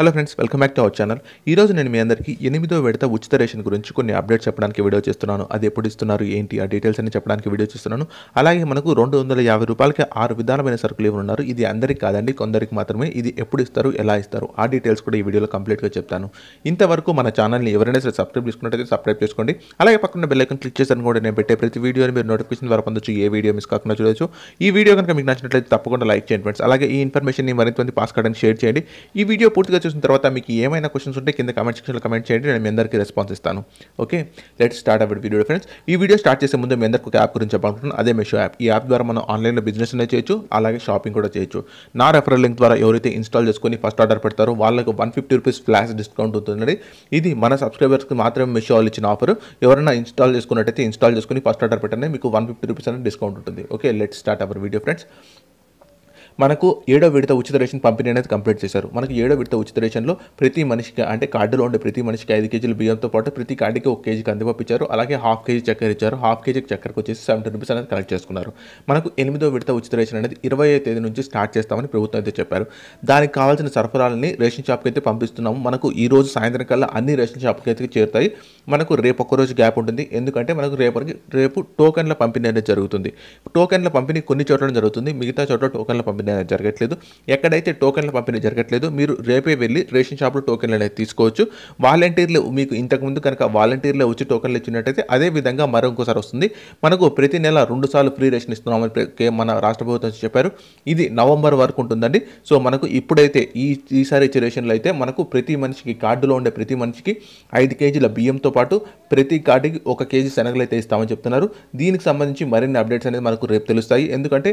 hello friends welcome back to our channel ఈరోజు నేను మీ అందరికీ ఎనిమిదో విడత ఉచిత రేషన్ గురించి కొన్ని అప్డేట్స్ చెప్పడానికి వీడియో చేస్తున్నాను అది ఎప్పుడు ఇస్తున్నారు ఏంటి ఆ డీటెయిల్స్ అని చెప్పడానికి వీడియో చేస్తున్నాను అలాగే మనకు రెండు వందల యాభై రూపాయలకి ఆరు విధానమైన సరుకులు ఉన్నారు ఇది అందరికీ కాదండి కొందరికి మాత్రమే ఇది ఎప్పుడు ఇస్తారు ఎలా ఇస్తారు ఆ డీటెయిల్స్ కూడా ఈ వీడియోలో కంప్లీట్గా చెప్తాను ఇంతవరకు మన ఛానల్ని ఎవరైనా సరే సబ్స్క్రైబ్ చేసుకున్నట్టయితే సబ్స్క్రైబ్ చేసుకోండి అలాగే పక్కన బెల్లైకన్ క్లిక్ చేశాను కూడా నేను పెట్టే ప్రతి వీడియోని మీరు నోటిఫికేషన్ ద్వారా పొందొచ్చు ఏ వీడియో మిస్ కాకుండా చూడొచ్చు ఈ వీడియో కనుక మీకు నచ్చినట్లయితే తప్పకుండా లైక్ చేయండి ఫ్రెండ్స్ అలాగే ఈ ఇన్ఫర్మేషన్ మరింత మంది పాస్ కార్డ్ షేర్ చేయండి ఈ వీడియో పూర్తిగా చూసిన తర్వాత మీకు ఏమైనా క్వశ్చన్స్ ఉంటే కింద కమెంట్ సెక్షన్లో కమెంట్ చేయండి నేను మీ అందరికీ రెస్పాన్స్ ఇస్తాను okay let start our video friends ఈ వీడియో స్టార్ట్ చేసే ముందు మీ అందరికీ ఒక యాప్ గురించి చెప్పాలనుకుంటున్నాను అదే మీషో యాప్ ఈ యాప్ ద్వారా మనం ఆన్లైన్లో బిజినెస్ అనేది చేయొచ్చు అలాగే షాపింగ్ కూడా చేయొచ్చు నా రెఫరల్ లింక్ ద్వారా ఎవరైతే ఇన్స్టాల్ చేసుకొని ఫస్ట్ ఆర్డర్ పెడతారో వాళ్ళకు one fifty rupees flash discount ఉంటుంది ఇది మన సబ్స్క్రైబర్స్కి మాత్రమే మీషో వాళ్ళు ఇచ్చిన ఆఫర్ ఎవరైనా ఇన్స్టాల్ చేసుకున్నట్టయితే ఇన్స్టాల్ చేసుకుని ఫస్ట్ ఆర్డర్ పెట్టండి మీకు వన్ ఫిఫ్టీ రూపీస్ అనేది డిస్కౌంట్ ఉంటుంది okay let start our video friends మనకు ఏడో విడత ఉచిత రేషన్ పంపిణీ అనేది కంప్లీట్ చేశారు మనకు ఏడో విడత ఉచిత రేషన్లో ప్రతి మనిషికి అంటే కార్డులో ఉండే ప్రతి మనిషికి ఐదు కేజీలు బియ్యంతో పాటు ప్రతి కార్డుకి ఒక కేజీకి కంది పంపించారు అలాగే హాఫ్ కేజీ చక్కెర ఇచ్చారు హాఫ్ కేజీ చక్కెరకు వచ్చేసి సెవెంటీ రూపీస్ అనేది కలెక్ట్ చేసుకున్నారు మనకు ఎనిమిదో విడత ఉచిత రేషన్ అనేది ఇరవై తేదీ నుంచి స్టార్ట్ చేస్తామని ప్రభుత్వం అయితే చెప్పారు దానికి కావాల్సిన సరఫరాలని రేషన్ షాప్కి అయితే పంపిస్తున్నాము మనకు ఈ రోజు సాయంత్రం కల్లా అన్ని రేషన్ షాప్కి అయితే చేరుతాయి మనకు రేపు ఒక్కరోజు గ్యాప్ ఉంటుంది ఎందుకంటే మనకు రేపటికి రేపు టోకెన్ల పంపిణీ అనేది జరుగుతుంది టోకెన్ల పంపిణీ కొన్ని చోట్ల జరుగుతుంది మిగతా చోట్ల టోకెన్ల పంపిణీ జరగట్లేదు ఎక్కడైతే టోకెన్ల పంపిణీ జరగట్లేదు మీరు రేపే వెళ్ళి రేషన్ షాప్లో టోకెన్లు అనేది తీసుకోవచ్చు వాలంటీర్లు మీకు ఇంతకుముందు కనుక వాలంటీర్లు వచ్చి టోకెన్లు ఇచ్చినట్టయితే అదే విధంగా మరొకసారి వస్తుంది మనకు ప్రతి నెల రెండు సార్లు ఫ్రీ రేషన్ ఇస్తున్నామని మన రాష్ట్ర ప్రభుత్వం చెప్పారు ఇది నవంబర్ వరకు ఉంటుందండి సో మనకు ఇప్పుడైతే ఈ ఈసారి ఇచ్చే రేషన్లు అయితే మనకు ప్రతి మనిషికి కార్డులో ఉండే ప్రతి మనిషికి ఐదు కేజీల బియ్యంతో పాటు ప్రతి కార్డుకి ఒక కేజీ శనగలు అయితే ఇస్తామని చెప్తున్నారు దీనికి సంబంధించి మరిన్ని అప్డేట్స్ అనేది మనకు రేపు తెలుస్తాయి ఎందుకంటే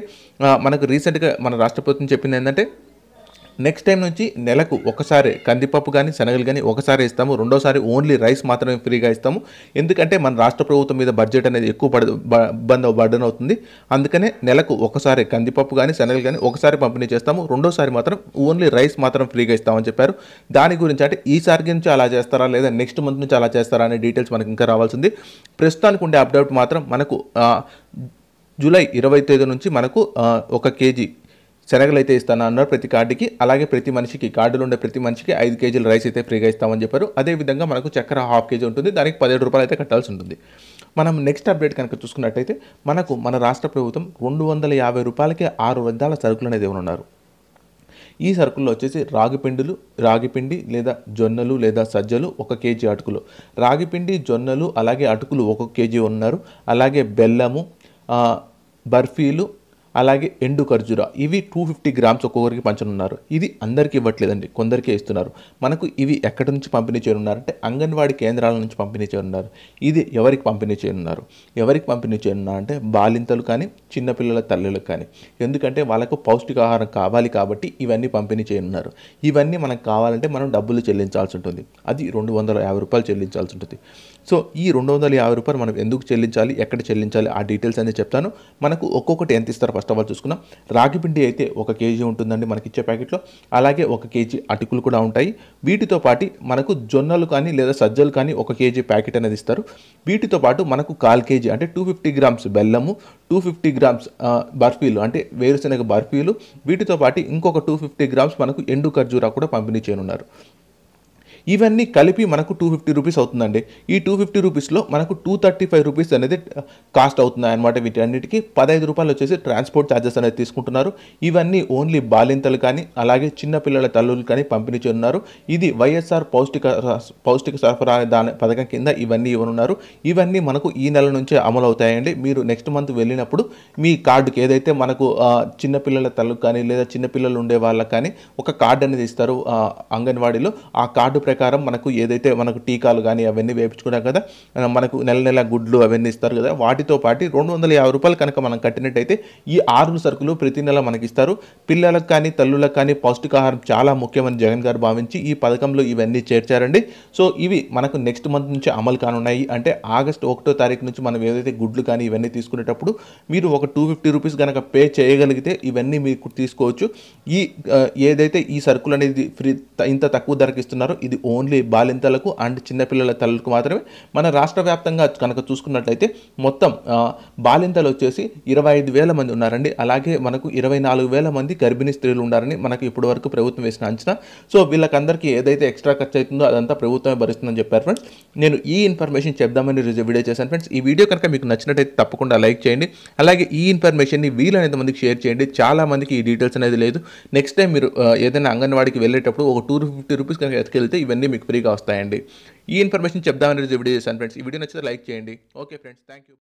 మనకు రీసెంట్గా మన రాష్ట్ర ప్రభుత్వం చెప్పింది ఏంటంటే నెక్స్ట్ టైం నుంచి నెలకు ఒకసారి కందిపప్పు కానీ శనగలు కానీ ఒకసారి ఇస్తాము రెండోసారి ఓన్లీ రైస్ మాత్రమే ఫ్రీగా ఇస్తాము ఎందుకంటే మన రాష్ట్ర ప్రభుత్వం మీద బడ్జెట్ అనేది ఎక్కువ పడ బంద బర్డన్ అవుతుంది అందుకనే నెలకు ఒకసారి కందిపప్పు కానీ శనగలు కానీ ఒకసారి పంపిణీ చేస్తాము రెండోసారి మాత్రం ఓన్లీ రైస్ మాత్రం ఫ్రీగా ఇస్తామని చెప్పారు దాని గురించి అంటే ఈసారి నుంచి అలా చేస్తారా లేదా నెక్స్ట్ మంత్ నుంచి అలా చేస్తారా అనే డీటెయిల్స్ మనకి ఇంకా రావాల్సింది ప్రస్తుతానికి ఉండే అప్డేట్ మాత్రం మనకు జూలై ఇరవై తేదీ నుంచి మనకు ఒక కేజీ శనగలు అయితే అన్నారు ప్రతి కార్డుకి అలాగే ప్రతి మనిషికి కార్డులు ఉండే ప్రతి మనిషికి ఐదు కేజీలు రైస్ అయితే ఫ్రీగా ఇస్తామని చెప్పారు అదేవిధంగా మనకు చక్కెర హాఫ్ కేజీ ఉంటుంది దానికి పదిహేడు రూపాయలు అయితే కట్టాల్సి ఉంటుంది మనం నెక్స్ట్ అప్డేట్ కనుక చూసుకున్నట్టయితే మనకు మన రాష్ట్ర ప్రభుత్వం రెండు వందల యాభై రూపాయలకి ఆరు వ్యర్థాల సరుకులు అనేది ఉన్నారు ఈ సరుకుల్లో వచ్చేసి రాగిపిండులు రాగిపిండి లేదా జొన్నలు లేదా సజ్జలు ఒక కేజీ అటుకులు రాగిపిండి జొన్నలు అలాగే అటుకులు ఒక కేజీ ఉన్నారు అలాగే బెల్లము బర్ఫీలు అలాగే ఎండు ఖర్జూర ఇవి టూ ఫిఫ్టీ గ్రామ్స్ ఒక్కొక్కరికి పంచనున్నారు ఇది అందరికీ ఇవ్వట్లేదండి కొందరికే ఇస్తున్నారు మనకు ఇవి ఎక్కడి నుంచి పంపిణీ చేయనున్నారంటే అంగన్వాడీ కేంద్రాల నుంచి పంపిణీ చేయనున్నారు ఇది ఎవరికి పంపిణీ చేయనున్నారు ఎవరికి పంపిణీ చేయనున్నారు అంటే బాలింతలు కానీ చిన్నపిల్లల తల్లులకు కానీ ఎందుకంటే వాళ్ళకు పౌష్టికాహారం కావాలి కాబట్టి ఇవన్నీ పంపిణీ చేయనున్నారు ఇవన్నీ మనకు కావాలంటే మనం డబ్బులు చెల్లించాల్సి ఉంటుంది అది రెండు వందల యాభై రూపాయలు చెల్లించాల్సి ఉంటుంది సో ఈ రెండు వందల యాభై రూపాయలు మనం ఎందుకు చెల్లించాలి ఎక్కడ చెల్లించాలి ఆ డీటెయిల్స్ అనేది చెప్తాను మనకు ఒక్కొక్కటి ఎంత ఇస్తారు ఫస్ట్ ఆఫ్ ఆల్ చూసుకున్నాం రాగిపిండి అయితే ఒక కేజీ ఉంటుందండి మనకి ఇచ్చే ప్యాకెట్లో అలాగే ఒక కేజీ అటుకులు కూడా ఉంటాయి వీటితో పాటు మనకు జొన్నలు కానీ లేదా సజ్జలు కానీ ఒక కేజీ ప్యాకెట్ అనేది ఇస్తారు వీటితో పాటు మనకు కాల్ కేజీ అంటే టూ ఫిఫ్టీ గ్రామ్స్ బెల్లము టూ ఫిఫ్టీ గ్రామ్స్ బర్ఫీలు అంటే వేరుశనగ బర్ఫీలు వీటితో పాటు ఇంకొక టూ ఫిఫ్టీ గ్రామ్స్ మనకు ఎండు ఖర్జూరా కూడా పంపిణీ చేయనున్నారు ఇవన్నీ కలిపి మనకు టూ ఫిఫ్టీ రూపీస్ అవుతుందండి ఈ టూ ఫిఫ్టీ రూపీస్లో మనకు టూ థర్టీ ఫైవ్ రూపీస్ అనేది కాస్ట్ అవుతుందన్నమాట అనమాట వీటన్నిటికీ పదహైదు రూపాయలు వచ్చేసి ట్రాన్స్పోర్ట్ ఛార్జెస్ అనేది తీసుకుంటున్నారు ఇవన్నీ ఓన్లీ బాలింతలు కానీ అలాగే చిన్నపిల్లల తల్లులు కానీ పంపిణీ చేయనున్నారు ఇది వైఎస్ఆర్ పౌష్టిక పౌష్టిక సరఫరా దాని పథకం కింద ఇవన్నీ ఇవ్వనున్నారు ఇవన్నీ మనకు ఈ నెల నుంచే అమలు అవుతాయండి మీరు నెక్స్ట్ మంత్ వెళ్ళినప్పుడు మీ కార్డుకి ఏదైతే మనకు చిన్నపిల్లల తల్లుకు కానీ లేదా చిన్నపిల్లలు ఉండే వాళ్ళకి కానీ ఒక కార్డు అనేది ఇస్తారు అంగన్వాడీలో ఆ కార్డు ప్రకారం ప్రకారం మనకు ఏదైతే మనకు టీకాలు కానీ అవన్నీ వేయించుకున్నాం కదా మనకు నెల నెల గుడ్లు అవన్నీ ఇస్తారు కదా వాటితో పాటు రెండు వందల యాభై రూపాయలు కనుక మనం కట్టినట్టయితే ఈ ఆరు సరుకులు ప్రతి నెల మనకి ఇస్తారు పిల్లలకు కానీ తల్లులకు కానీ పౌష్టికాహారం చాలా ముఖ్యమని జగన్ గారు భావించి ఈ పథకంలో ఇవన్నీ చేర్చారండి సో ఇవి మనకు నెక్స్ట్ మంత్ నుంచి అమలు కానున్నాయి అంటే ఆగస్ట్ ఒకటో తారీఖు నుంచి మనం ఏదైతే గుడ్లు కానీ ఇవన్నీ తీసుకునేటప్పుడు మీరు ఒక టూ ఫిఫ్టీ రూపీస్ కనుక పే చేయగలిగితే ఇవన్నీ మీకు తీసుకోవచ్చు ఈ ఏదైతే ఈ సరుకులు అనేది ఫ్రీ ఇంత తక్కువ ధరకు ఇస్తున్నారో ఇది ఓన్లీ బాలింతలకు అండ్ చిన్నపిల్లల తల్లులకు మాత్రమే మన రాష్ట్ర వ్యాప్తంగా కనుక చూసుకున్నట్లయితే మొత్తం బాలింతలు వచ్చేసి ఇరవై ఐదు వేల మంది ఉన్నారండి అలాగే మనకు ఇరవై నాలుగు వేల మంది గర్భిణీ స్త్రీలు ఉన్నారని మనకు ఇప్పటివరకు ప్రభుత్వం వేసిన అంచనా సో వీళ్ళకందరికీ ఏదైతే ఎక్స్ట్రా ఖర్చు అవుతుందో అదంతా ప్రభుత్వమే భరిస్తుందని చెప్పారు ఫ్రెండ్స్ నేను ఈ ఇన్ఫర్మేషన్ చెప్దామని వీడియో చేశాను ఫ్రెండ్స్ ఈ వీడియో కనుక మీకు నచ్చినట్టయితే తప్పకుండా లైక్ చేయండి అలాగే ఈ ఇన్ఫర్మేషన్ని వీలైనంత మందికి షేర్ చేయండి చాలా మందికి ఈ డీటెయిల్స్ అనేది లేదు నెక్స్ట్ టైం మీరు ఏదైనా అంగన్వాడికి వెళ్ళేటప్పుడు ఒక టూ ఫిఫ్టీ రూపీస్ కనుక ఎత్తుకెళ్తే ఇవన్నీ ఇవన్నీ మీకు ఫ్రీగా వస్తాయండి ఈ ఇన్ఫర్మేషన్ చెప్దామని వీడియో చేశాను ఫ్రెండ్స్ ఈ వీడియో నచ్చితే లైక్ చేయండి ఓకే ఫ్రెండ్స్ థ్యాంక్ యూ